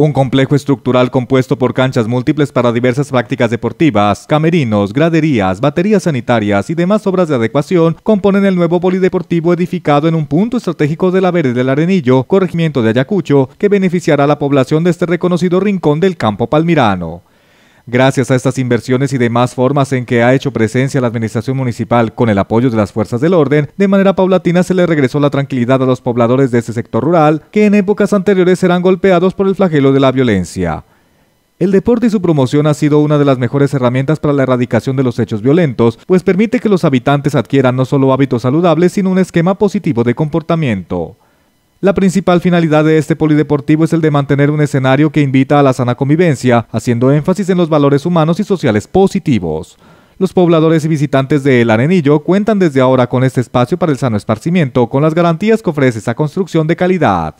Un complejo estructural compuesto por canchas múltiples para diversas prácticas deportivas, camerinos, graderías, baterías sanitarias y demás obras de adecuación componen el nuevo polideportivo edificado en un punto estratégico de la del Arenillo, corregimiento de Ayacucho, que beneficiará a la población de este reconocido rincón del campo palmirano. Gracias a estas inversiones y demás formas en que ha hecho presencia la administración municipal con el apoyo de las fuerzas del orden, de manera paulatina se le regresó la tranquilidad a los pobladores de este sector rural, que en épocas anteriores eran golpeados por el flagelo de la violencia. El deporte y su promoción ha sido una de las mejores herramientas para la erradicación de los hechos violentos, pues permite que los habitantes adquieran no solo hábitos saludables, sino un esquema positivo de comportamiento. La principal finalidad de este polideportivo es el de mantener un escenario que invita a la sana convivencia, haciendo énfasis en los valores humanos y sociales positivos. Los pobladores y visitantes de El Arenillo cuentan desde ahora con este espacio para el sano esparcimiento, con las garantías que ofrece esa construcción de calidad.